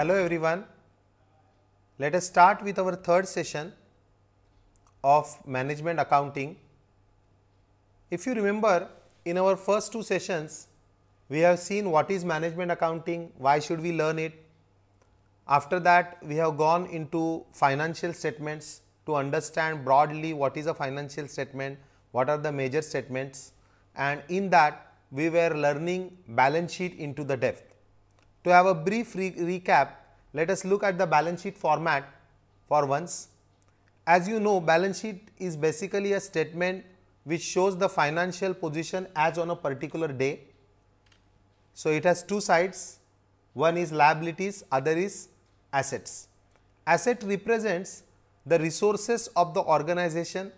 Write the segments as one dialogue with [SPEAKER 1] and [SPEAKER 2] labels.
[SPEAKER 1] Hello everyone. Let us start with our third session of management accounting. If you remember in our first two sessions, we have seen what is management accounting, why should we learn it. After that, we have gone into financial statements to understand broadly what is a financial statement, what are the major statements and in that we were learning balance sheet into the depth. To have a brief re recap, let us look at the balance sheet format for once. As you know, balance sheet is basically a statement which shows the financial position as on a particular day. So, it has two sides, one is liabilities, other is assets. Asset represents the resources of the organization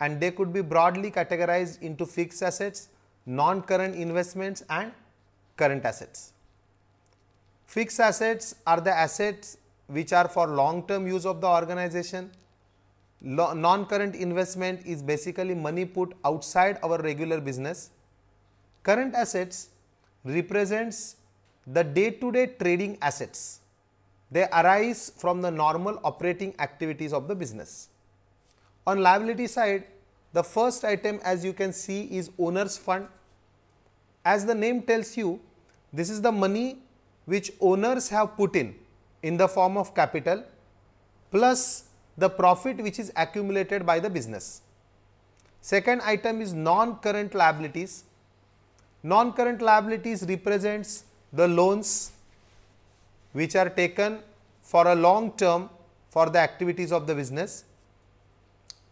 [SPEAKER 1] and they could be broadly categorized into fixed assets, non-current investments and current assets. Fixed assets are the assets which are for long term use of the organization. Non-current investment is basically money put outside our regular business. Current assets represents the day-to-day -day trading assets. They arise from the normal operating activities of the business. On liability side, the first item as you can see is owner's fund. As the name tells you, this is the money which owners have put in in the form of capital plus the profit which is accumulated by the business. Second item is non-current liabilities. Non-current liabilities represents the loans which are taken for a long term for the activities of the business.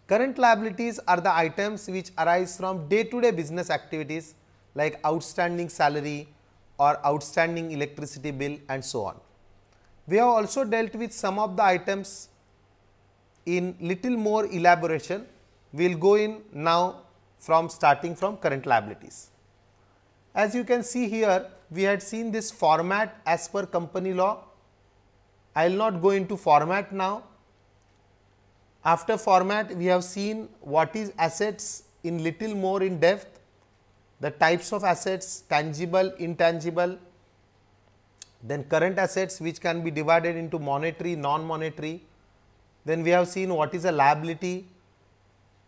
[SPEAKER 1] Current liabilities are the items which arise from day to day business activities like outstanding salary, or outstanding electricity bill and so on. We have also dealt with some of the items in little more elaboration. We will go in now from starting from current liabilities. As you can see here, we had seen this format as per company law. I will not go into format now. After format, we have seen what is assets in little more in depth the types of assets tangible, intangible, then current assets which can be divided into monetary, non-monetary, then we have seen what is a liability,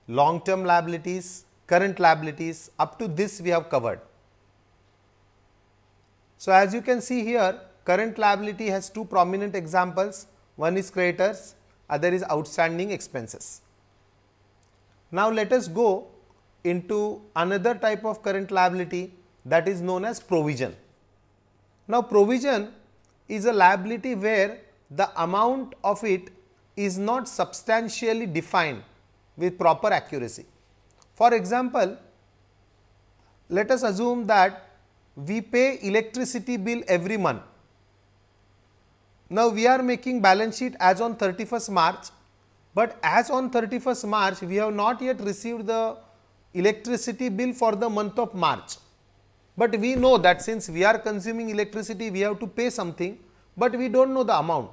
[SPEAKER 1] long term liabilities, current liabilities up to this we have covered. So, as you can see here current liability has two prominent examples one is creditors other is outstanding expenses. Now, let us go into another type of current liability that is known as provision. Now, provision is a liability where the amount of it is not substantially defined with proper accuracy. For example, let us assume that we pay electricity bill every month. Now, we are making balance sheet as on 31st March, but as on 31st March, we have not yet received the electricity bill for the month of March. But we know that since we are consuming electricity, we have to pay something, but we don't know the amount.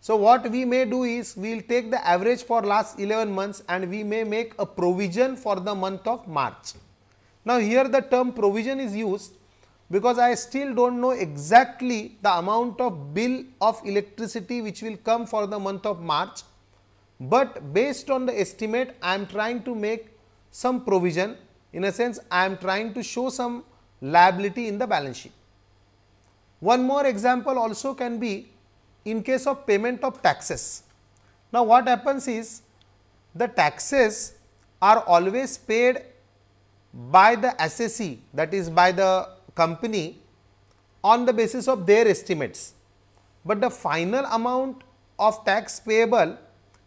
[SPEAKER 1] So what we may do is, we will take the average for last 11 months and we may make a provision for the month of March. Now here the term provision is used because I still do not know exactly the amount of bill of electricity which will come for the month of March. But based on the estimate, I am trying to make some provision in a sense I am trying to show some liability in the balance sheet. One more example also can be in case of payment of taxes. Now, what happens is the taxes are always paid by the assessee that is by the company on the basis of their estimates, but the final amount of tax payable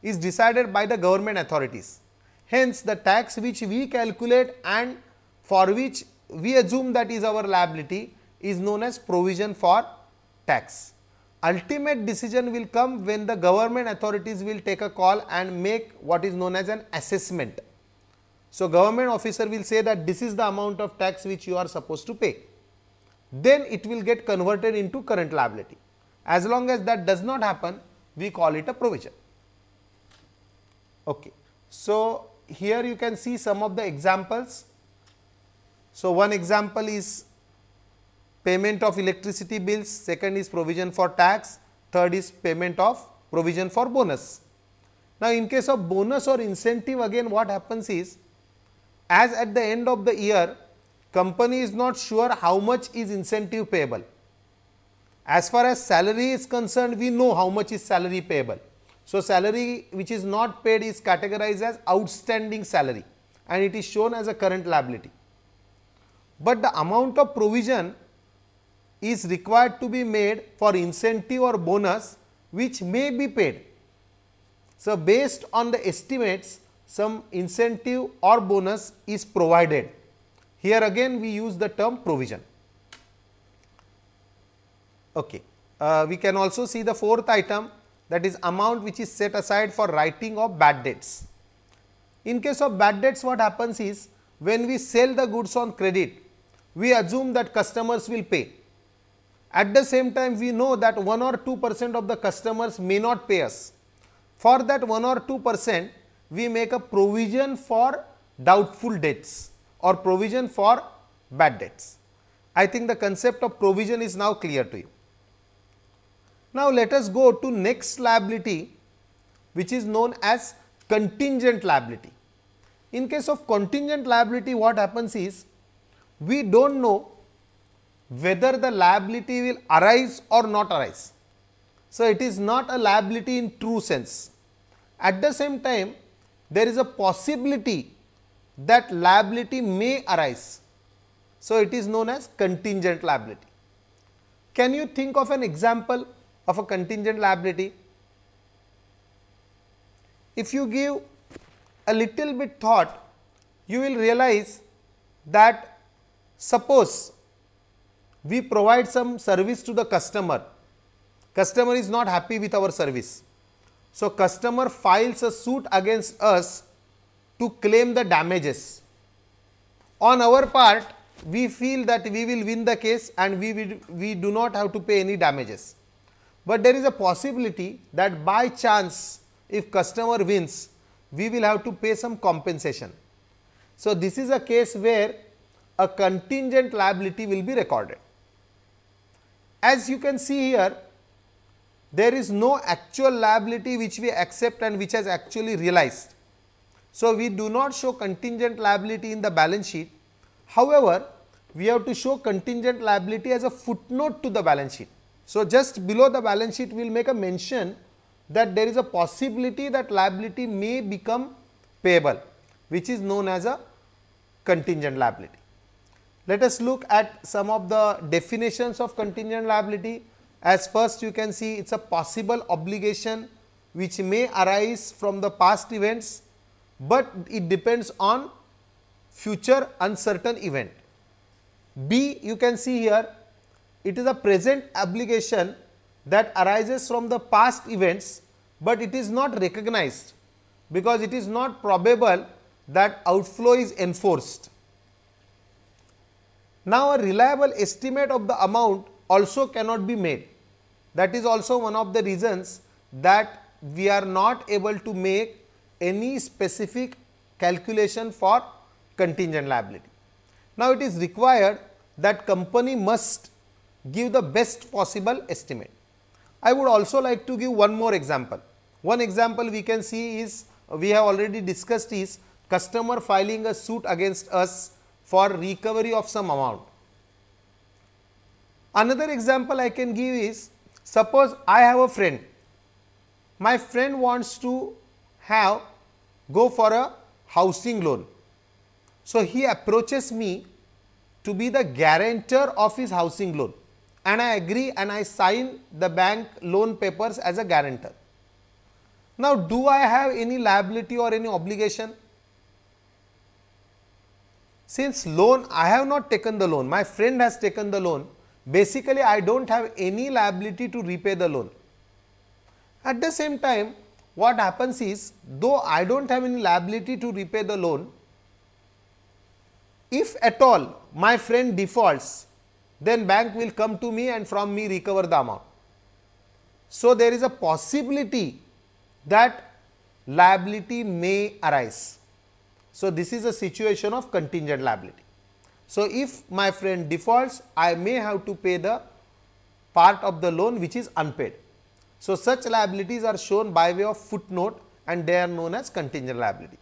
[SPEAKER 1] is decided by the government authorities. Hence, the tax which we calculate and for which we assume that is our liability is known as provision for tax. Ultimate decision will come when the government authorities will take a call and make what is known as an assessment. So, government officer will say that this is the amount of tax which you are supposed to pay. Then it will get converted into current liability. As long as that does not happen, we call it a provision. Okay. So, here you can see some of the examples. So, one example is payment of electricity bills, second is provision for tax, third is payment of provision for bonus. Now, in case of bonus or incentive again what happens is as at the end of the year company is not sure how much is incentive payable. As far as salary is concerned we know how much is salary payable so, salary which is not paid is categorized as outstanding salary and it is shown as a current liability. But the amount of provision is required to be made for incentive or bonus which may be paid. So, based on the estimates some incentive or bonus is provided. Here again we use the term provision. Okay. Uh, we can also see the fourth item that is amount which is set aside for writing of bad debts. In case of bad debts what happens is when we sell the goods on credit we assume that customers will pay. At the same time we know that 1 or 2 percent of the customers may not pay us. For that 1 or 2 percent we make a provision for doubtful debts or provision for bad debts. I think the concept of provision is now clear to you. Now, let us go to next liability which is known as contingent liability. In case of contingent liability what happens is we do not know whether the liability will arise or not arise. So, it is not a liability in true sense. At the same time there is a possibility that liability may arise. So, it is known as contingent liability. Can you think of an example of a contingent liability. If you give a little bit thought, you will realize that suppose we provide some service to the customer, customer is not happy with our service. So, customer files a suit against us to claim the damages. On our part, we feel that we will win the case and we, will, we do not have to pay any damages. But there is a possibility that by chance if customer wins, we will have to pay some compensation. So, this is a case where a contingent liability will be recorded. As you can see here, there is no actual liability which we accept and which has actually realized. So, we do not show contingent liability in the balance sheet. However, we have to show contingent liability as a footnote to the balance sheet. So, just below the balance sheet we will make a mention that there is a possibility that liability may become payable which is known as a contingent liability. Let us look at some of the definitions of contingent liability. As first you can see it is a possible obligation which may arise from the past events, but it depends on future uncertain event. B you can see here it is a present obligation that arises from the past events, but it is not recognized because it is not probable that outflow is enforced. Now, a reliable estimate of the amount also cannot be made. That is also one of the reasons that we are not able to make any specific calculation for contingent liability. Now, it is required that company must give the best possible estimate. I would also like to give one more example. One example we can see is uh, we have already discussed is customer filing a suit against us for recovery of some amount. Another example I can give is suppose I have a friend. My friend wants to have go for a housing loan. So, he approaches me to be the guarantor of his housing loan and I agree and I sign the bank loan papers as a guarantor. Now, do I have any liability or any obligation? Since loan, I have not taken the loan, my friend has taken the loan, basically I do not have any liability to repay the loan. At the same time, what happens is, though I do not have any liability to repay the loan, if at all my friend defaults, then bank will come to me and from me recover the amount. So, there is a possibility that liability may arise. So, this is a situation of contingent liability. So, if my friend defaults, I may have to pay the part of the loan which is unpaid. So, such liabilities are shown by way of footnote and they are known as contingent liabilities.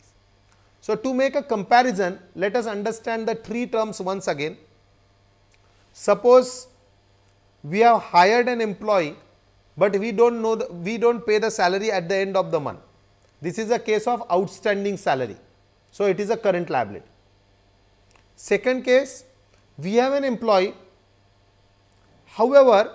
[SPEAKER 1] So, to make a comparison, let us understand the three terms once again. Suppose we have hired an employee, but we don't know the, we don't pay the salary at the end of the month. This is a case of outstanding salary. So, it is a current liability. Second case, we have an employee. However,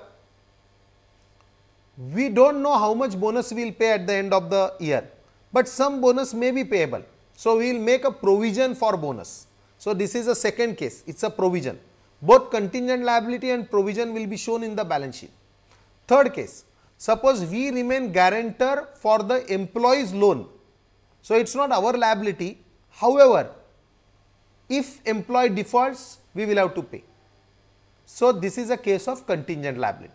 [SPEAKER 1] we don't know how much bonus we will pay at the end of the year, but some bonus may be payable. So, we will make a provision for bonus. So, this is a second case, it is a provision. Both contingent liability and provision will be shown in the balance sheet. Third case, suppose we remain guarantor for the employee's loan. So, it is not our liability. However, if employee defaults, we will have to pay. So, this is a case of contingent liability.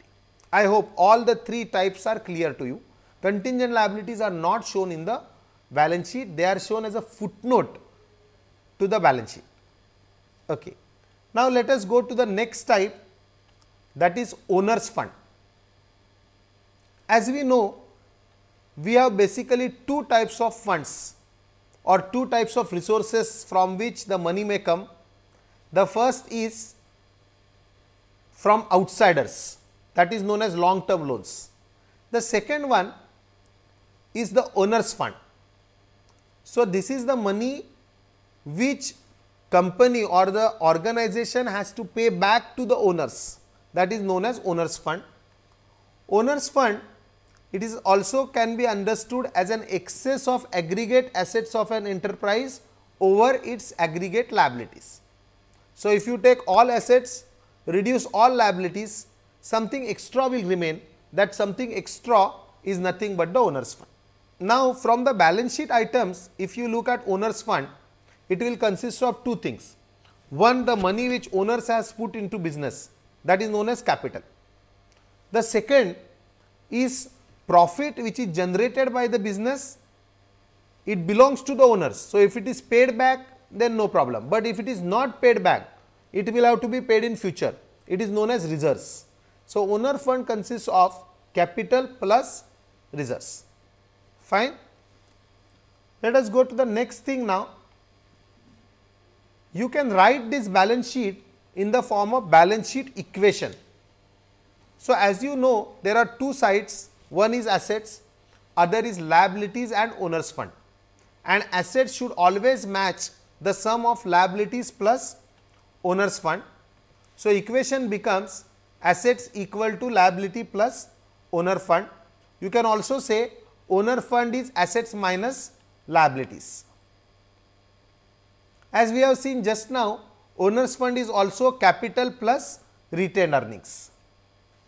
[SPEAKER 1] I hope all the three types are clear to you. Contingent liabilities are not shown in the balance sheet. They are shown as a footnote to the balance sheet. Okay. Now, let us go to the next type that is owner's fund. As we know, we have basically two types of funds or two types of resources from which the money may come. The first is from outsiders that is known as long term loans. The second one is the owner's fund. So, this is the money which company or the organization has to pay back to the owners. That is known as owner's fund. Owner's fund, it is also can be understood as an excess of aggregate assets of an enterprise over its aggregate liabilities. So, if you take all assets, reduce all liabilities, something extra will remain. That something extra is nothing but the owner's fund. Now, from the balance sheet items, if you look at owner's fund, it will consist of two things. One, the money which owners has put into business that is known as capital. The second is profit which is generated by the business, it belongs to the owners. So, if it is paid back then no problem, but if it is not paid back, it will have to be paid in future. It is known as reserves. So, owner fund consists of capital plus reserves. Fine. Let us go to the next thing now you can write this balance sheet in the form of balance sheet equation. So, as you know there are two sides one is assets other is liabilities and owner's fund and assets should always match the sum of liabilities plus owner's fund. So, equation becomes assets equal to liability plus owner fund. You can also say owner fund is assets minus liabilities. As we have seen just now, owner's fund is also capital plus retained earnings.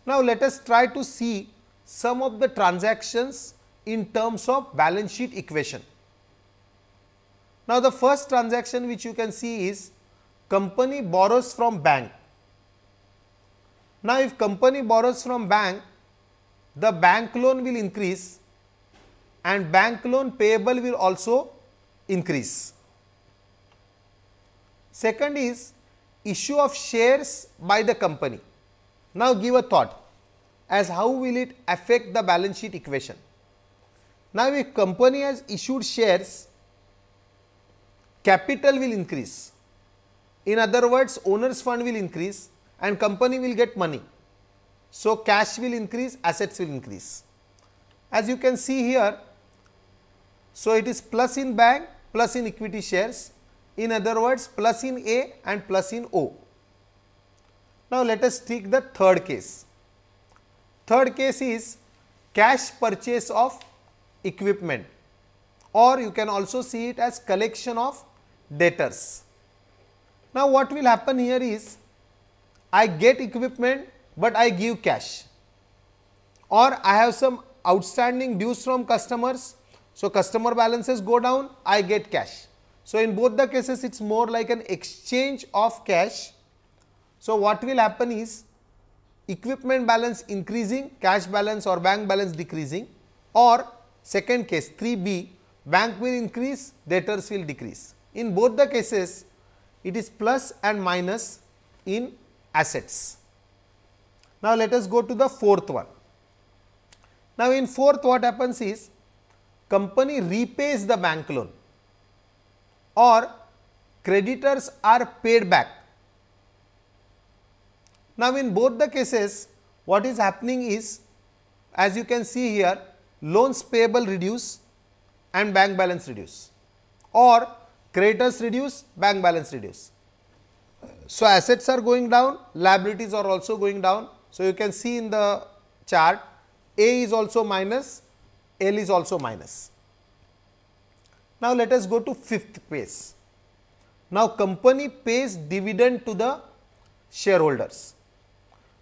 [SPEAKER 1] Now, let us try to see some of the transactions in terms of balance sheet equation. Now, the first transaction which you can see is company borrows from bank. Now, if company borrows from bank, the bank loan will increase and bank loan payable will also increase. Second is issue of shares by the company. Now give a thought as how will it affect the balance sheet equation. Now if company has issued shares, capital will increase. In other words, owner's fund will increase and company will get money. So, cash will increase, assets will increase. As you can see here, so it is plus in bank, plus in equity shares in other words, plus in A and plus in O. Now, let us take the third case. Third case is cash purchase of equipment or you can also see it as collection of debtors. Now, what will happen here is I get equipment, but I give cash or I have some outstanding dues from customers. So, customer balances go down, I get cash. So, in both the cases it is more like an exchange of cash. So, what will happen is equipment balance increasing, cash balance or bank balance decreasing or second case 3b bank will increase, debtors will decrease. In both the cases it is plus and minus in assets. Now, let us go to the fourth one. Now, in fourth what happens is company repays the bank loan or creditors are paid back. Now, in both the cases what is happening is as you can see here loans payable reduce and bank balance reduce or creditors reduce bank balance reduce. So, assets are going down liabilities are also going down. So, you can see in the chart A is also minus L is also minus. Now, let us go to fifth phase. Now, company pays dividend to the shareholders.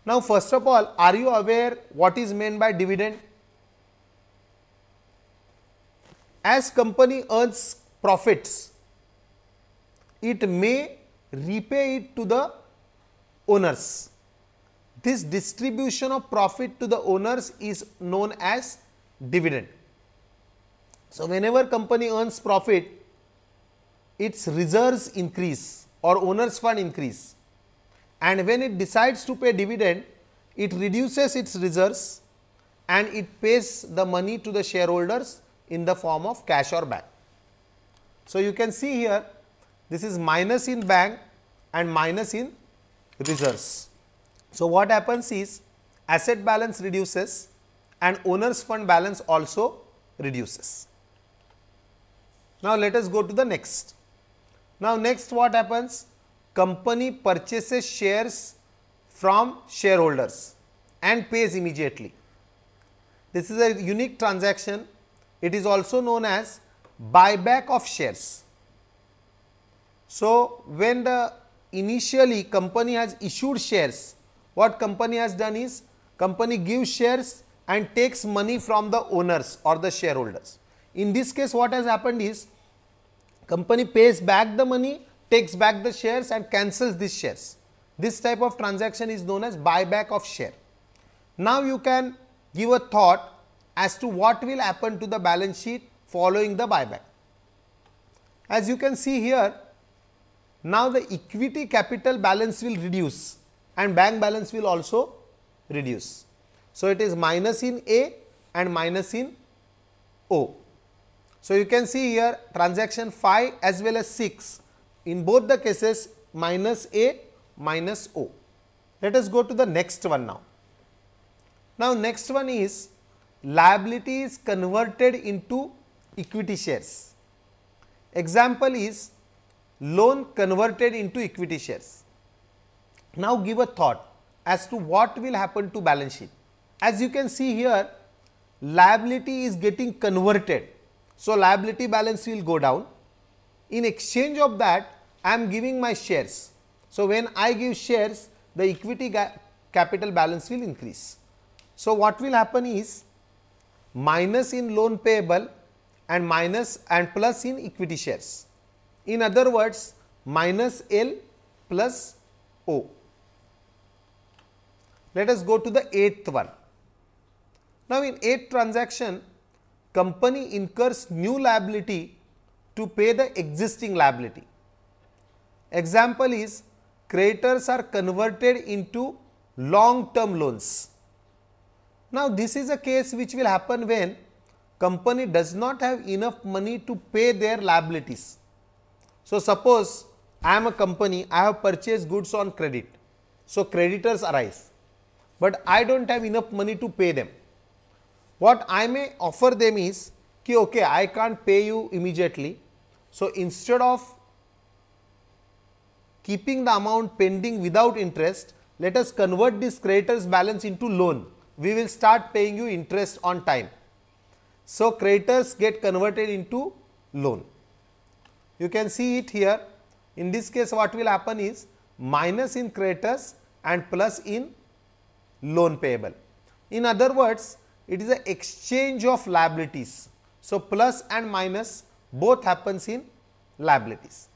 [SPEAKER 1] Now, first of all, are you aware what is meant by dividend? As company earns profits, it may repay it to the owners. This distribution of profit to the owners is known as dividend. So, whenever company earns profit, its reserves increase or owner's fund increase and when it decides to pay dividend, it reduces its reserves and it pays the money to the shareholders in the form of cash or bank. So, you can see here this is minus in bank and minus in reserves. So, what happens is asset balance reduces and owner's fund balance also reduces. Now, let us go to the next. Now, next what happens? Company purchases shares from shareholders and pays immediately. This is a unique transaction. It is also known as buyback of shares. So, when the initially company has issued shares, what company has done is company gives shares and takes money from the owners or the shareholders. In this case what has happened is company pays back the money, takes back the shares and cancels these shares. This type of transaction is known as buyback of share. Now you can give a thought as to what will happen to the balance sheet following the buyback. As you can see here, now the equity capital balance will reduce and bank balance will also reduce. So, it is minus in A and minus in O. So you can see here transaction 5 as well as 6 in both the cases minus A minus O. Let us go to the next one now. Now next one is liability is converted into equity shares. Example is loan converted into equity shares. Now give a thought as to what will happen to balance sheet. As you can see here, liability is getting converted so, liability balance will go down. In exchange of that, I am giving my shares. So, when I give shares, the equity capital balance will increase. So, what will happen is minus in loan payable and minus and plus in equity shares. In other words, minus L plus O. Let us go to the eighth one. Now, in eighth transaction, company incurs new liability to pay the existing liability. Example is creditors are converted into long term loans. Now, this is a case which will happen when company does not have enough money to pay their liabilities. So, suppose I am a company, I have purchased goods on credit. So, creditors arise, but I do not have enough money to pay them. What I may offer them is, ki, okay, I can't pay you immediately. So, instead of keeping the amount pending without interest, let us convert this creditor's balance into loan. We will start paying you interest on time. So, creditors get converted into loan. You can see it here. In this case, what will happen is minus in creditors and plus in loan payable. In other words, it is an exchange of liabilities. So, plus and minus both happens in liabilities.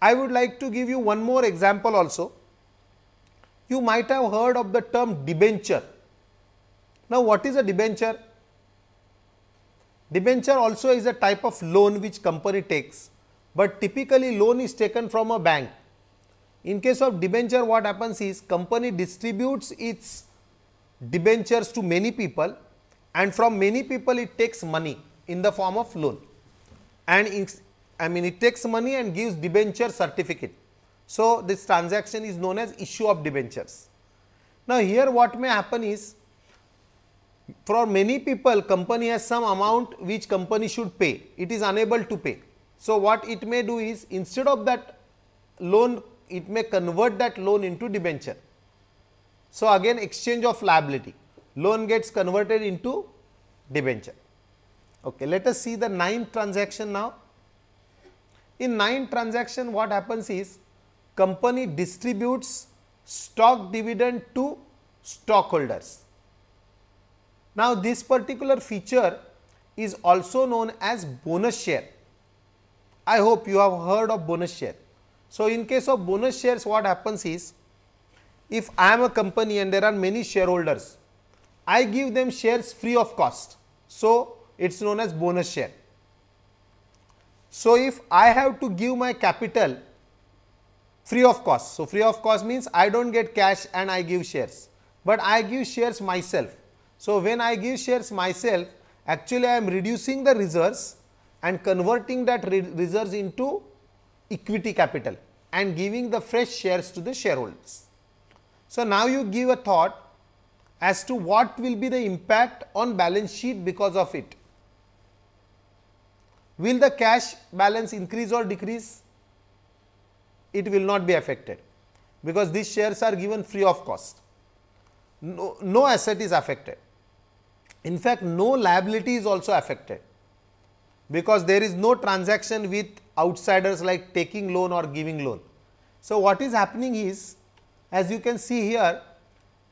[SPEAKER 1] I would like to give you one more example also. You might have heard of the term debenture. Now, what is a debenture? Debenture also is a type of loan which company takes, but typically loan is taken from a bank. In case of debenture, what happens is company distributes its debentures to many people and from many people it takes money in the form of loan and I mean it takes money and gives debenture certificate. So, this transaction is known as issue of debentures. Now, here what may happen is for many people company has some amount which company should pay, it is unable to pay. So, what it may do is instead of that loan it may convert that loan into debenture so, again exchange of liability, loan gets converted into debenture. Okay, let us see the ninth transaction now. In ninth transaction, what happens is company distributes stock dividend to stockholders. Now, this particular feature is also known as bonus share. I hope you have heard of bonus share. So, in case of bonus shares, what happens is if I am a company and there are many shareholders, I give them shares free of cost. So, it is known as bonus share. So, if I have to give my capital free of cost, so free of cost means I do not get cash and I give shares, but I give shares myself. So, when I give shares myself, actually I am reducing the reserves and converting that re reserves into equity capital and giving the fresh shares to the shareholders. So, now you give a thought as to what will be the impact on balance sheet because of it. Will the cash balance increase or decrease? It will not be affected because these shares are given free of cost. No, no asset is affected. In fact, no liability is also affected because there is no transaction with outsiders like taking loan or giving loan. So, what is happening is as you can see here,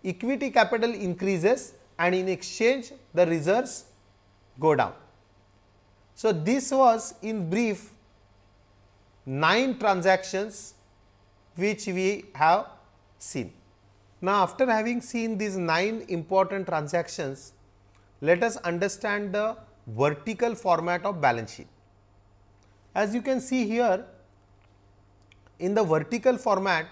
[SPEAKER 1] equity capital increases and in exchange the reserves go down. So, this was in brief 9 transactions which we have seen. Now, after having seen these 9 important transactions, let us understand the vertical format of balance sheet. As you can see here, in the vertical format,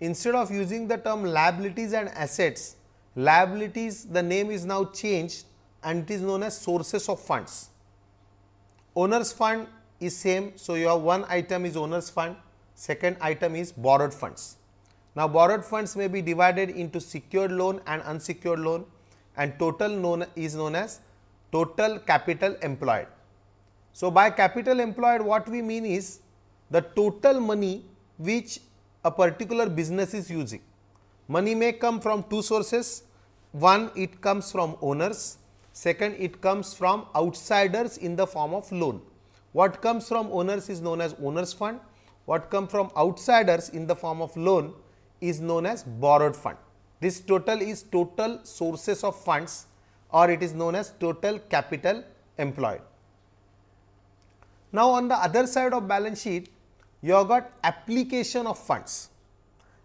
[SPEAKER 1] instead of using the term liabilities and assets, liabilities the name is now changed and it is known as sources of funds. Owner's fund is same. So, you have one item is owner's fund, second item is borrowed funds. Now, borrowed funds may be divided into secured loan and unsecured loan and total known is known as total capital employed. So, by capital employed what we mean is the total money which a particular business is using. Money may come from two sources. One, it comes from owners. Second, it comes from outsiders in the form of loan. What comes from owners is known as owner's fund. What comes from outsiders in the form of loan is known as borrowed fund. This total is total sources of funds or it is known as total capital employed. Now, on the other side of balance sheet, you have got application of funds.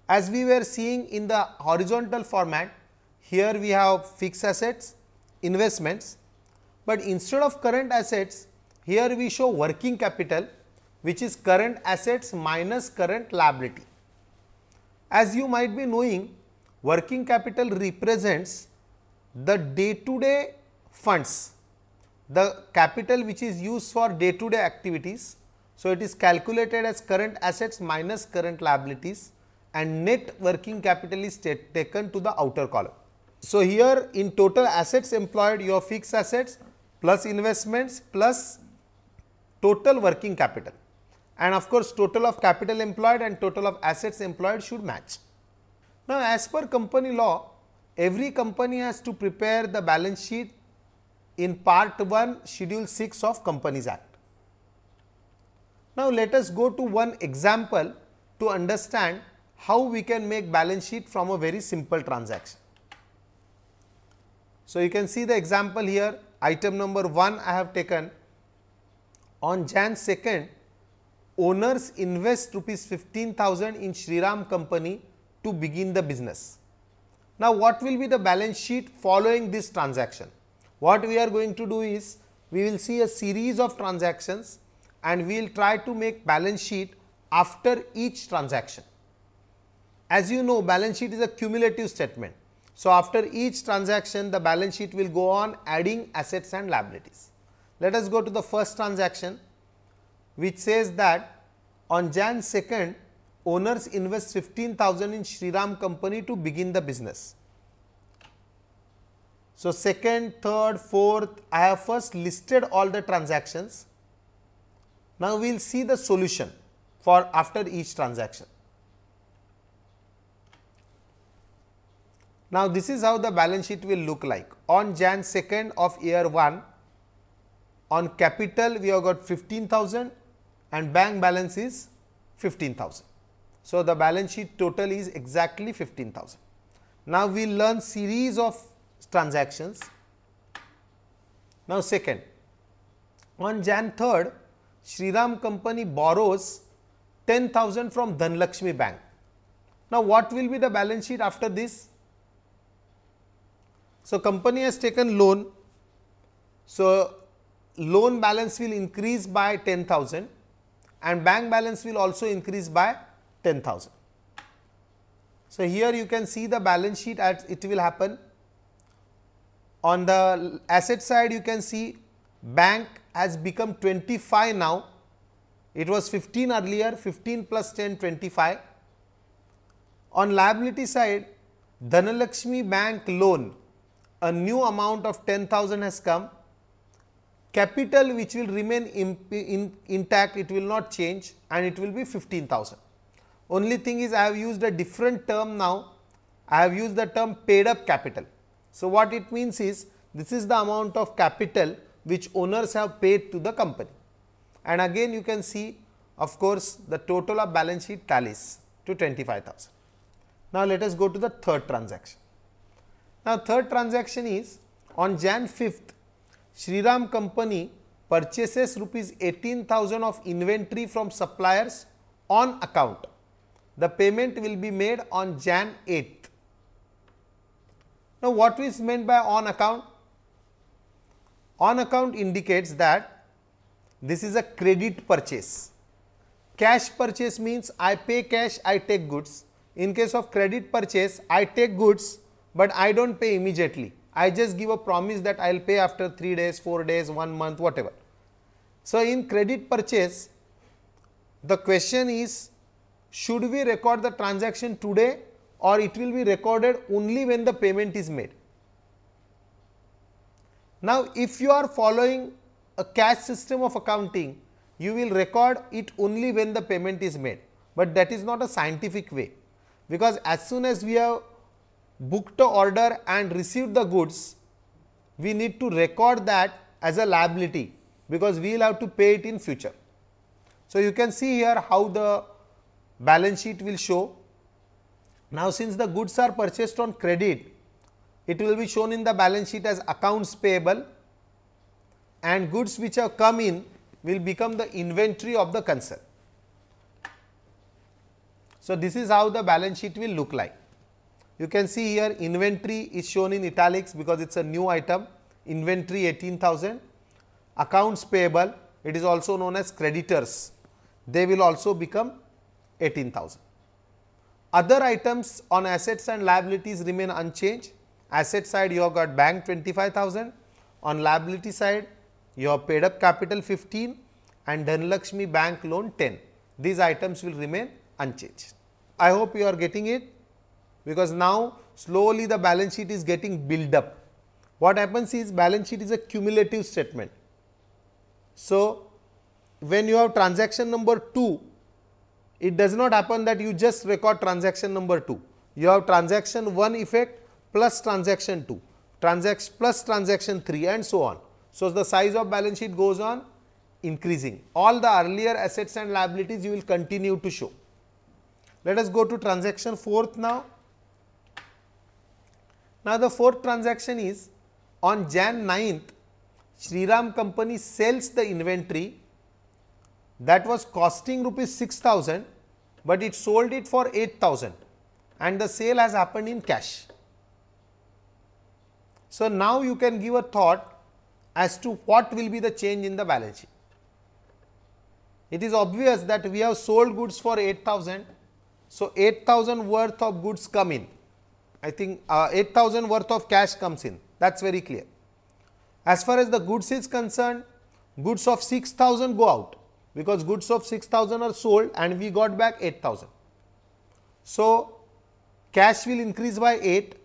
[SPEAKER 1] As we were seeing in the horizontal format, here we have fixed assets, investments, but instead of current assets, here we show working capital which is current assets minus current liability. As you might be knowing, working capital represents the day to day funds, the capital which is used for day to day activities so, it is calculated as current assets minus current liabilities and net working capital is taken to the outer column. So, here in total assets employed your fixed assets plus investments plus total working capital and of course, total of capital employed and total of assets employed should match. Now, as per company law, every company has to prepare the balance sheet in part 1 schedule 6 of companies act. Now, let us go to one example to understand how we can make balance sheet from a very simple transaction. So, you can see the example here item number 1 I have taken on Jan 2nd owners invest rupees 15000 in Shriram company to begin the business. Now, what will be the balance sheet following this transaction? What we are going to do is we will see a series of transactions and we will try to make balance sheet after each transaction. As you know balance sheet is a cumulative statement. So, after each transaction the balance sheet will go on adding assets and liabilities. Let us go to the first transaction which says that on Jan 2nd owners invest 15,000 in Shriram company to begin the business. So, second, third, fourth I have first listed all the transactions now, we will see the solution for after each transaction. Now, this is how the balance sheet will look like. On Jan 2nd of year 1, on capital we have got 15,000 and bank balance is 15,000. So, the balance sheet total is exactly 15,000. Now, we will learn series of transactions. Now, second, on Jan 3rd, Shriram company borrows 10,000 from Dhanlakshmi bank. Now, what will be the balance sheet after this? So, company has taken loan. So, loan balance will increase by 10,000 and bank balance will also increase by 10,000. So, here you can see the balance sheet at it will happen. On the asset side you can see bank has become 25 now. It was 15 earlier, 15 plus 10, 25. On liability side, Dhanalakshmi bank loan, a new amount of 10,000 has come. Capital which will remain in, in, intact, it will not change and it will be 15,000. Only thing is I have used a different term now. I have used the term paid up capital. So, what it means is this is the amount of capital which owners have paid to the company. And again you can see of course, the total of balance sheet tallies to 25,000. Now, let us go to the third transaction. Now, third transaction is on Jan 5th, Shriram company purchases rupees 18,000 of inventory from suppliers on account. The payment will be made on Jan 8th. Now, what is meant by on account? On account indicates that this is a credit purchase. Cash purchase means I pay cash, I take goods. In case of credit purchase, I take goods, but I don't pay immediately. I just give a promise that I will pay after 3 days, 4 days, 1 month, whatever. So, in credit purchase, the question is should we record the transaction today or it will be recorded only when the payment is made. Now, if you are following a cash system of accounting, you will record it only when the payment is made, but that is not a scientific way because as soon as we have booked the order and received the goods, we need to record that as a liability because we will have to pay it in future. So, you can see here how the balance sheet will show. Now, since the goods are purchased on credit, it will be shown in the balance sheet as accounts payable and goods which have come in will become the inventory of the concern. So, this is how the balance sheet will look like. You can see here inventory is shown in italics because it is a new item inventory 18,000, accounts payable it is also known as creditors they will also become 18,000. Other items on assets and liabilities remain unchanged Asset side you have got bank 25,000, on liability side you have paid up capital 15 and Dhanlakshmi bank loan 10. These items will remain unchanged. I hope you are getting it because now slowly the balance sheet is getting built up. What happens is balance sheet is a cumulative statement. So, when you have transaction number 2, it does not happen that you just record transaction number 2. You have transaction 1 effect plus transaction 2, transaction plus transaction 3 and so on. So, the size of balance sheet goes on increasing. All the earlier assets and liabilities you will continue to show. Let us go to transaction fourth now. Now, the fourth transaction is on Jan 9th, Ram company sells the inventory that was costing rupees 6000, but it sold it for 8000 and the sale has happened in cash. So, now you can give a thought as to what will be the change in the balance sheet. It is obvious that we have sold goods for 8000. So, 8000 worth of goods come in. I think uh, 8000 worth of cash comes in. That is very clear. As far as the goods is concerned, goods of 6000 go out because goods of 6000 are sold and we got back 8000. So, cash will increase by 8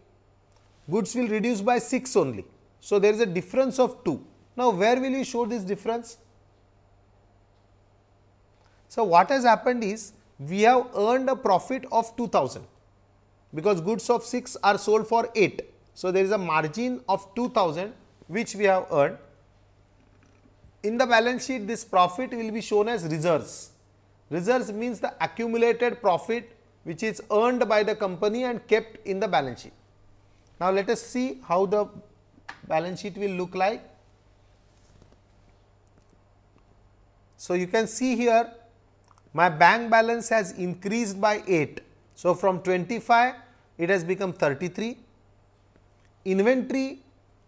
[SPEAKER 1] goods will reduce by 6 only. So, there is a difference of 2. Now, where will you show this difference? So, what has happened is we have earned a profit of 2000 because goods of 6 are sold for 8. So, there is a margin of 2000 which we have earned. In the balance sheet this profit will be shown as reserves. Reserves means the accumulated profit which is earned by the company and kept in the balance sheet. Now, let us see how the balance sheet will look like. So, you can see here my bank balance has increased by 8. So, from 25 it has become 33. Inventory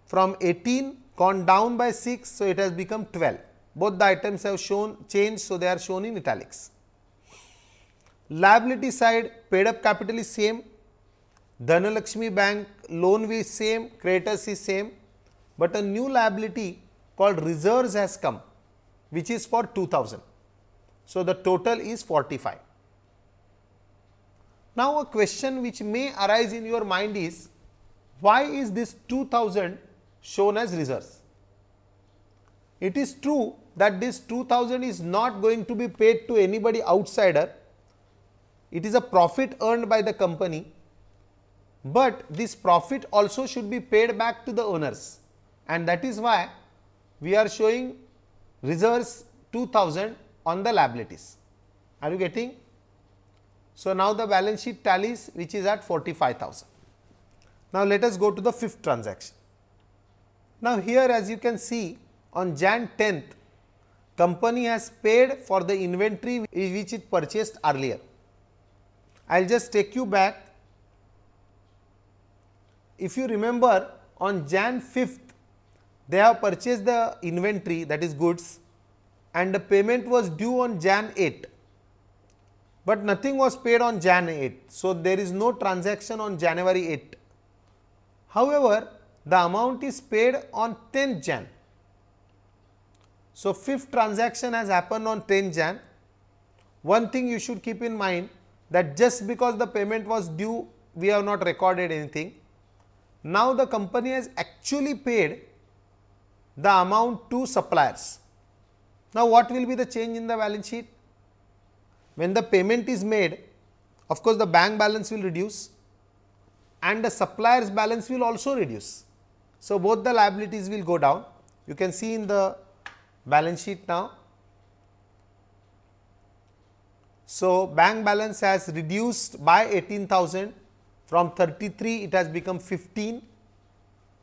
[SPEAKER 1] from 18 gone down by 6. So, it has become 12. Both the items have shown changed. So, they are shown in italics. Liability side paid up capital is same Dhanalakshmi bank loan is same, creditors is same, but a new liability called reserves has come which is for 2000. So, the total is 45. Now, a question which may arise in your mind is why is this 2000 shown as reserves? It is true that this 2000 is not going to be paid to anybody outsider. It is a profit earned by the company but this profit also should be paid back to the owners and that is why we are showing reserves 2000 on the liabilities. Are you getting? So, now the balance sheet tallies which is at 45,000. Now, let us go to the fifth transaction. Now, here as you can see on Jan 10th, company has paid for the inventory which it purchased earlier. I will just take you back if you remember on Jan 5th, they have purchased the inventory that is goods and the payment was due on Jan 8, but nothing was paid on Jan 8. So, there is no transaction on January 8. However, the amount is paid on 10th Jan. So, fifth transaction has happened on 10th Jan. One thing you should keep in mind that just because the payment was due, we have not recorded anything now, the company has actually paid the amount to suppliers. Now, what will be the change in the balance sheet? When the payment is made, of course, the bank balance will reduce and the suppliers balance will also reduce. So, both the liabilities will go down. You can see in the balance sheet now. So, bank balance has reduced by 18,000 from 33 it has become 15.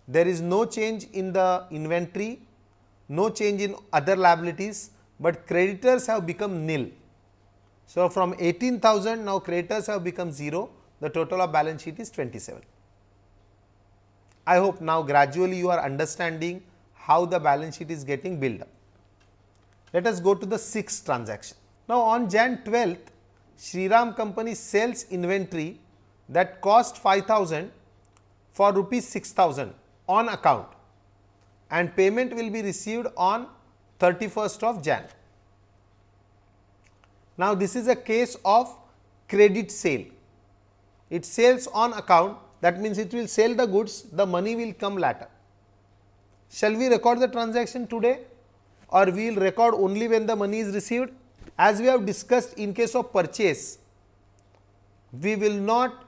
[SPEAKER 1] There is no change in the inventory, no change in other liabilities, but creditors have become nil. So, from 18,000 now creditors have become 0, the total of balance sheet is 27. I hope now gradually you are understanding how the balance sheet is getting built up. Let us go to the sixth transaction. Now, on Jan 12th, Shriram company sells inventory that cost 5000 for rupees 6000 on account and payment will be received on 31st of Jan. Now, this is a case of credit sale. It sells on account that means it will sell the goods, the money will come later. Shall we record the transaction today or we will record only when the money is received? As we have discussed in case of purchase, we will not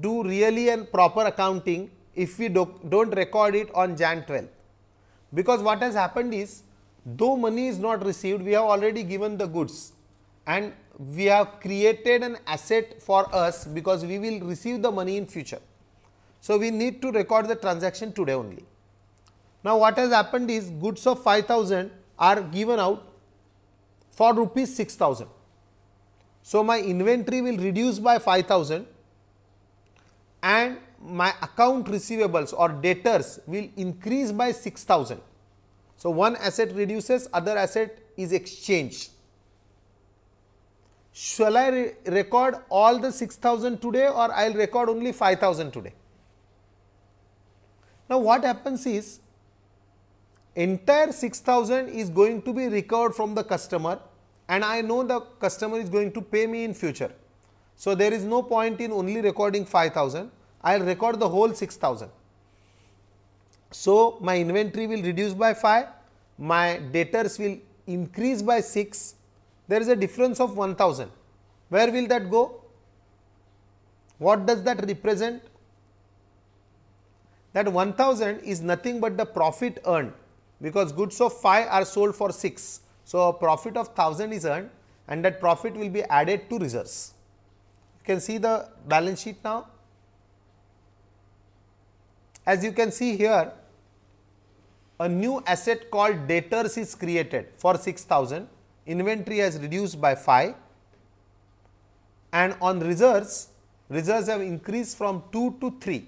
[SPEAKER 1] do really and proper accounting if we do, not record it on Jan 12. Because what has happened is, though money is not received, we have already given the goods and we have created an asset for us because we will receive the money in future. So, we need to record the transaction today only. Now, what has happened is goods of 5000 are given out for rupees 6000. So, my inventory will reduce by 5000 and my account receivables or debtors will increase by 6000. So, one asset reduces, other asset is exchanged. Shall I re record all the 6000 today or I will record only 5000 today? Now, what happens is entire 6000 is going to be recovered from the customer and I know the customer is going to pay me in future. So, there is no point in only recording 5000, I will record the whole 6000. So, my inventory will reduce by 5, my debtors will increase by 6, there is a difference of 1000. Where will that go? What does that represent? That 1000 is nothing but the profit earned because goods of 5 are sold for 6. So, a profit of 1000 is earned and that profit will be added to reserves. You can see the balance sheet now. As you can see here, a new asset called debtors is created for 6000, inventory has reduced by 5 and on reserves, reserves have increased from 2 to 3.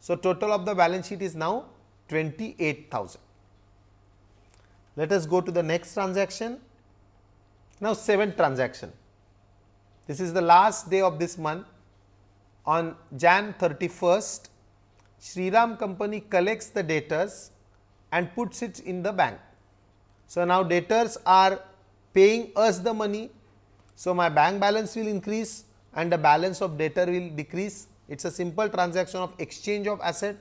[SPEAKER 1] So, total of the balance sheet is now 28,000. Let us go to the next transaction. Now, 7th transaction. This is the last day of this month. On Jan 31st, Sri Ram company collects the debtors and puts it in the bank. So, now debtors are paying us the money. So, my bank balance will increase and the balance of debtor will decrease. It is a simple transaction of exchange of asset.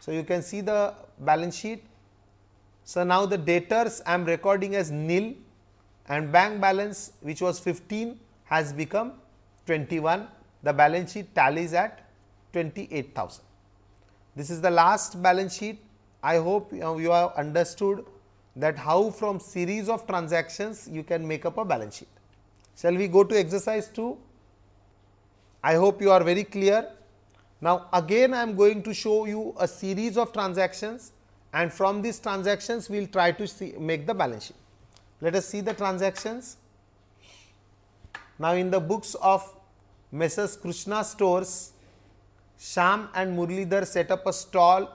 [SPEAKER 1] So, you can see the balance sheet. So, now the debtors I am recording as nil and bank balance which was 15 has become 21, the balance sheet tallies at 28,000. This is the last balance sheet. I hope you have understood that how from series of transactions you can make up a balance sheet. Shall we go to exercise 2? I hope you are very clear. Now, again I am going to show you a series of transactions and from these transactions we will try to see, make the balance sheet. Let us see the transactions. Now, in the books of Messrs. Krishna stores, Sham and Murlidhar set up a stall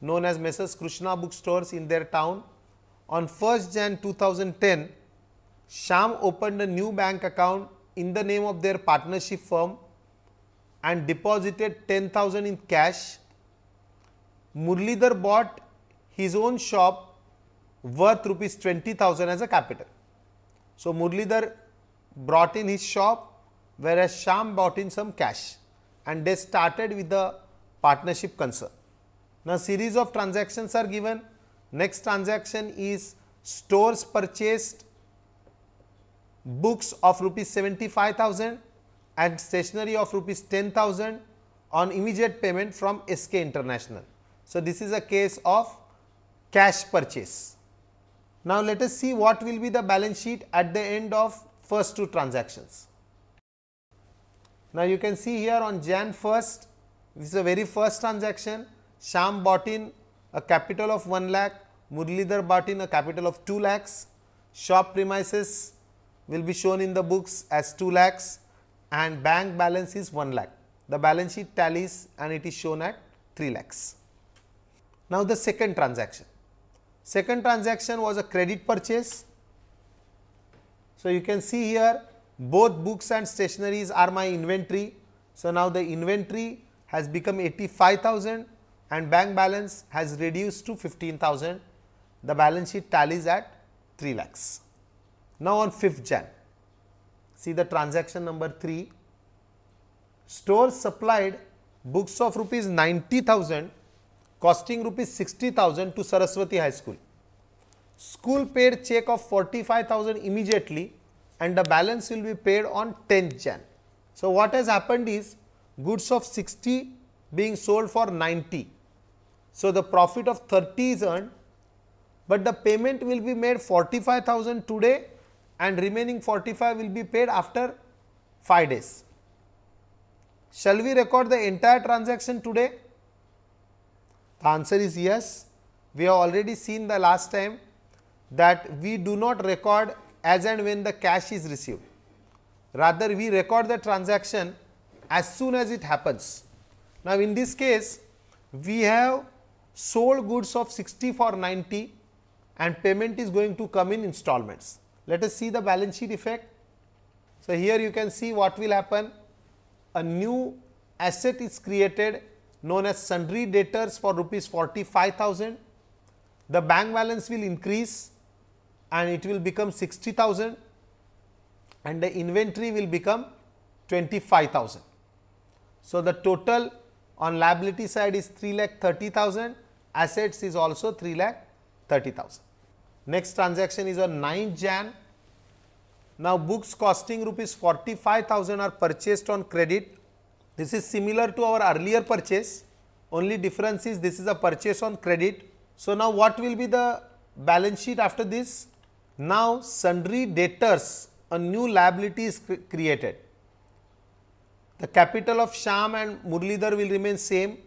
[SPEAKER 1] known as Messrs. Krishna bookstores in their town. On 1st Jan 2010, Sham opened a new bank account in the name of their partnership firm and deposited 10,000 in cash. Murlidhar bought his own shop worth rupees 20,000 as a capital. So, Murlidhar brought in his shop, whereas Sham brought in some cash and they started with the partnership concern. Now, series of transactions are given. Next transaction is stores purchased books of rupees 75,000 and stationery of rupees 10,000 on immediate payment from SK International. So, this is a case of cash purchase. Now, let us see what will be the balance sheet at the end of first two transactions. Now you can see here on Jan 1st, this is the very first transaction, Sham bought in a capital of 1 lakh, Murlidhar bought in a capital of 2 lakhs, shop premises will be shown in the books as 2 lakhs and bank balance is 1 lakh. The balance sheet tallies and it is shown at 3 lakhs. Now the second transaction. Second transaction was a credit purchase so, you can see here both books and stationaries are my inventory. So, now the inventory has become 85,000 and bank balance has reduced to 15,000. The balance sheet tallies at 3 lakhs. Now, on 5th Jan, see the transaction number 3, Store supplied books of rupees 90,000 costing rupees 60,000 to Saraswati High School. School paid check of 45,000 immediately and the balance will be paid on 10th Jan. So, what has happened is goods of 60 being sold for 90. So, the profit of 30 is earned, but the payment will be made 45,000 today and remaining 45 will be paid after 5 days. Shall we record the entire transaction today? The answer is yes. We have already seen the last time that we do not record as and when the cash is received. Rather, we record the transaction as soon as it happens. Now, in this case, we have sold goods of 60 for 90 and payment is going to come in installments. Let us see the balance sheet effect. So, here you can see what will happen. A new asset is created known as sundry debtors for rupees 45,000. The bank balance will increase and it will become 60,000 and the inventory will become 25,000. So, the total on liability side is 3 lakh 30,000, assets is also 3 lakh 30,000. Next transaction is on 9 Jan. Now, books costing rupees 45,000 are purchased on credit. This is similar to our earlier purchase, only difference is this is a purchase on credit. So, now what will be the balance sheet after this? Now, sundry debtors, a new liability is cre created. The capital of Sham and Murlidhar will remain same.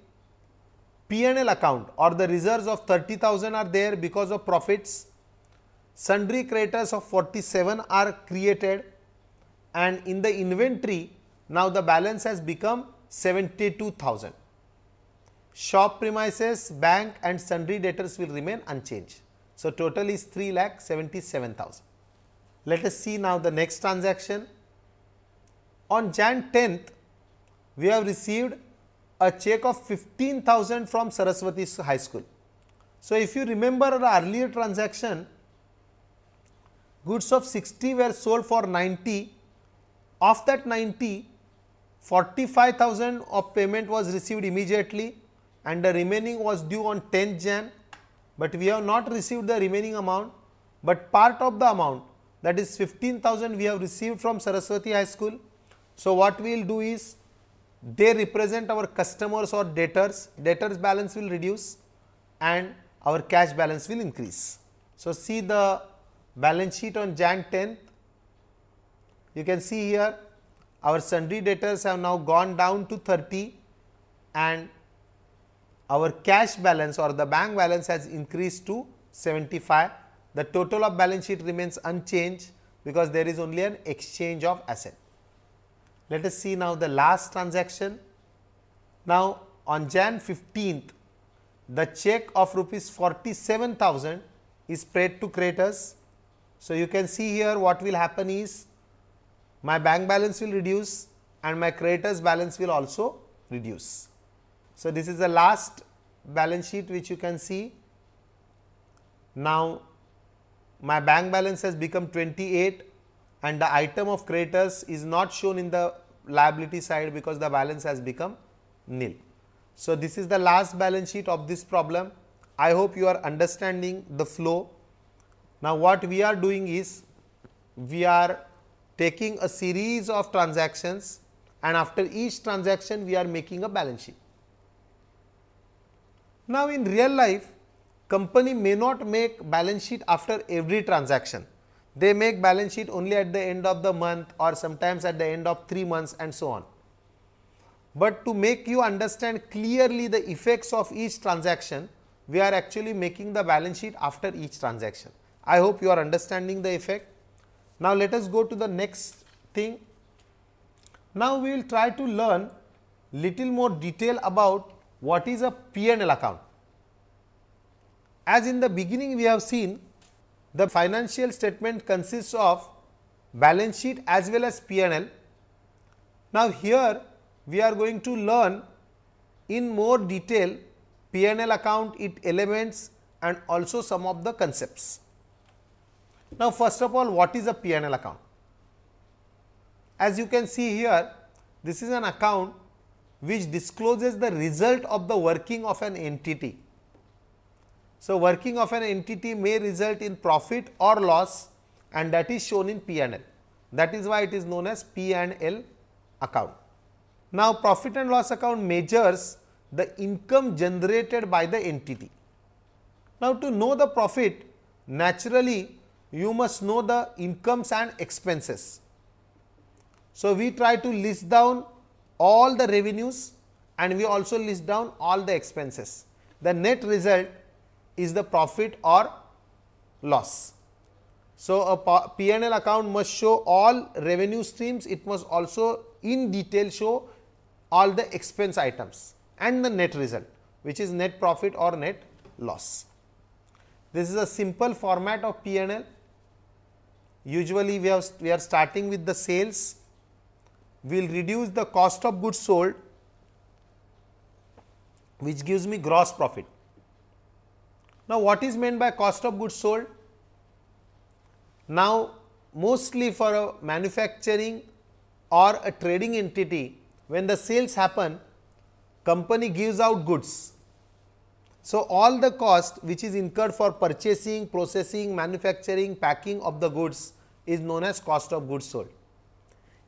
[SPEAKER 1] P&L account or the reserves of 30,000 are there because of profits. Sundry creditors of 47 are created and in the inventory, now the balance has become 72,000. Shop premises, bank and sundry debtors will remain unchanged. So, total is 3 lakh 77,000. Let us see now the next transaction. On Jan 10th, we have received a check of 15,000 from Saraswati High School. So, if you remember the earlier transaction, goods of 60 were sold for 90. Of that 90, 45,000 of payment was received immediately and the remaining was due on 10th Jan but we have not received the remaining amount, but part of the amount that is 15,000 we have received from Saraswati High School. So, what we will do is they represent our customers or debtors, debtors balance will reduce and our cash balance will increase. So, see the balance sheet on Jan 10th, you can see here our sundry debtors have now gone down to 30 and our cash balance or the bank balance has increased to 75. The total of balance sheet remains unchanged because there is only an exchange of asset. Let us see now the last transaction. Now, on Jan 15th, the check of rupees 47,000 is paid to creditors. So, you can see here what will happen is my bank balance will reduce and my creditors balance will also reduce. So, this is the last balance sheet which you can see. Now, my bank balance has become 28 and the item of creditors is not shown in the liability side because the balance has become nil. So, this is the last balance sheet of this problem. I hope you are understanding the flow. Now, what we are doing is we are taking a series of transactions and after each transaction we are making a balance sheet. Now, in real life, company may not make balance sheet after every transaction. They make balance sheet only at the end of the month or sometimes at the end of 3 months and so on. But to make you understand clearly the effects of each transaction, we are actually making the balance sheet after each transaction. I hope you are understanding the effect. Now, let us go to the next thing. Now, we will try to learn little more detail about what is a P&L account? As in the beginning we have seen the financial statement consists of balance sheet as well as P&L. Now, here we are going to learn in more detail P&L account, its elements and also some of the concepts. Now, first of all what is a P&L account? As you can see here, this is an account which discloses the result of the working of an entity. So, working of an entity may result in profit or loss and that is shown in P and L. That is why it is known as P and L account. Now, profit and loss account measures the income generated by the entity. Now, to know the profit naturally you must know the incomes and expenses. So, we try to list down all the revenues and we also list down all the expenses. The net result is the profit or loss. So, a P&L account must show all revenue streams, it must also in detail show all the expense items and the net result which is net profit or net loss. This is a simple format of P&L. Usually we, have, we are starting with the sales will reduce the cost of goods sold which gives me gross profit. Now, what is meant by cost of goods sold? Now, mostly for a manufacturing or a trading entity, when the sales happen, company gives out goods. So, all the cost which is incurred for purchasing, processing, manufacturing, packing of the goods is known as cost of goods sold.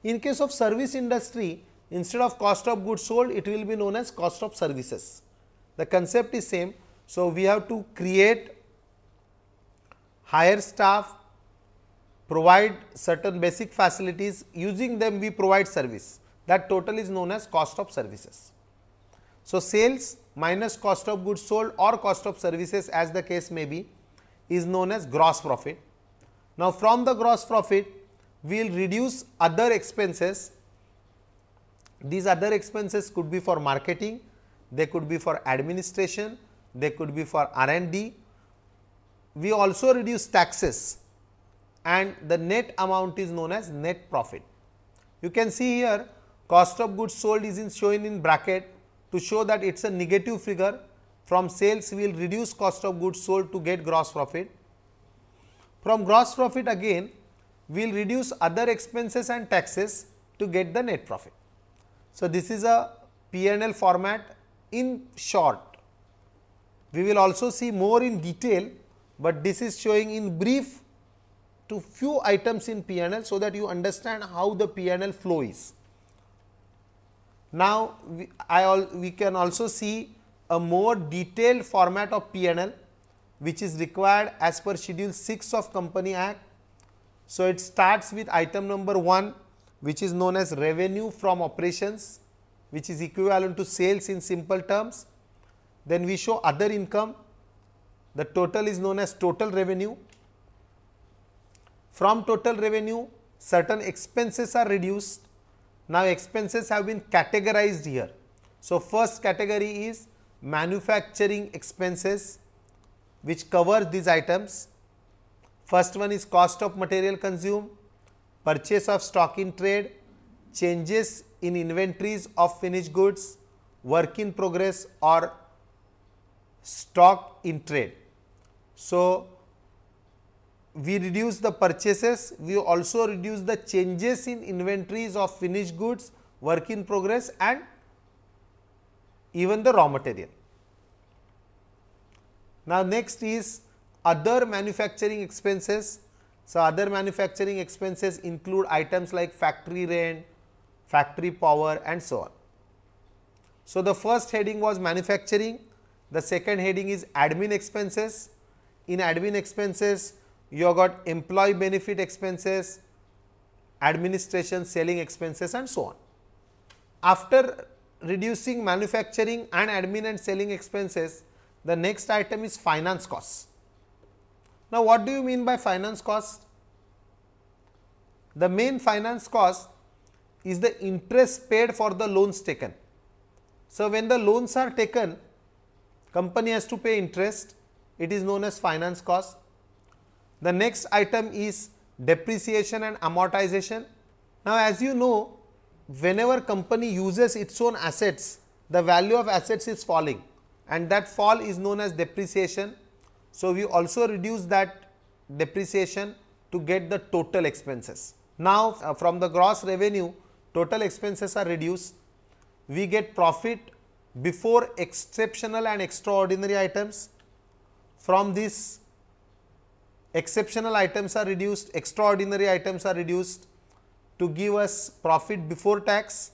[SPEAKER 1] In case of service industry, instead of cost of goods sold, it will be known as cost of services. The concept is same. So, we have to create, hire staff, provide certain basic facilities, using them we provide service. That total is known as cost of services. So, sales minus cost of goods sold or cost of services as the case may be is known as gross profit. Now, from the gross profit we will reduce other expenses. These other expenses could be for marketing, they could be for administration, they could be for R&D. We also reduce taxes and the net amount is known as net profit. You can see here cost of goods sold is in shown in bracket to show that it is a negative figure. From sales we will reduce cost of goods sold to get gross profit. From gross profit again we will reduce other expenses and taxes to get the net profit. So, this is a P&L format in short. We will also see more in detail, but this is showing in brief to few items in P&L so that you understand how the P&L flow is. Now, we, I all, we can also see a more detailed format of P&L which is required as per schedule 6 of company act so, it starts with item number 1 which is known as revenue from operations which is equivalent to sales in simple terms. Then we show other income, the total is known as total revenue. From total revenue, certain expenses are reduced. Now, expenses have been categorized here. So, first category is manufacturing expenses which covers these items First one is cost of material consumed, purchase of stock in trade, changes in inventories of finished goods, work in progress or stock in trade. So, we reduce the purchases, we also reduce the changes in inventories of finished goods, work in progress and even the raw material. Now, next is other manufacturing expenses. So, other manufacturing expenses include items like factory rent, factory power and so on. So, the first heading was manufacturing, the second heading is admin expenses. In admin expenses, you have got employee benefit expenses, administration, selling expenses and so on. After reducing manufacturing and admin and selling expenses, the next item is finance costs. Now, what do you mean by finance cost? The main finance cost is the interest paid for the loans taken. So, when the loans are taken, company has to pay interest, it is known as finance cost. The next item is depreciation and amortization. Now, as you know, whenever company uses its own assets, the value of assets is falling and that fall is known as depreciation. So, we also reduce that depreciation to get the total expenses. Now, uh, from the gross revenue, total expenses are reduced. We get profit before exceptional and extraordinary items. From this, exceptional items are reduced, extraordinary items are reduced to give us profit before tax.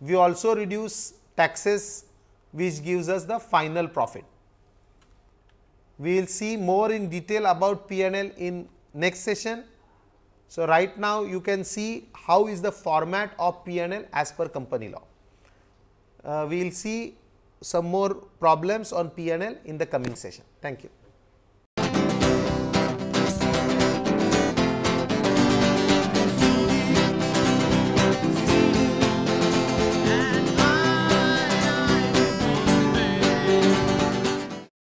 [SPEAKER 1] We also reduce taxes which gives us the final profit. We will see more in detail about P&L in next session. So, right now you can see how is the format of P&L as per company law. Uh, we will see some more problems on P&L in the coming session. Thank you.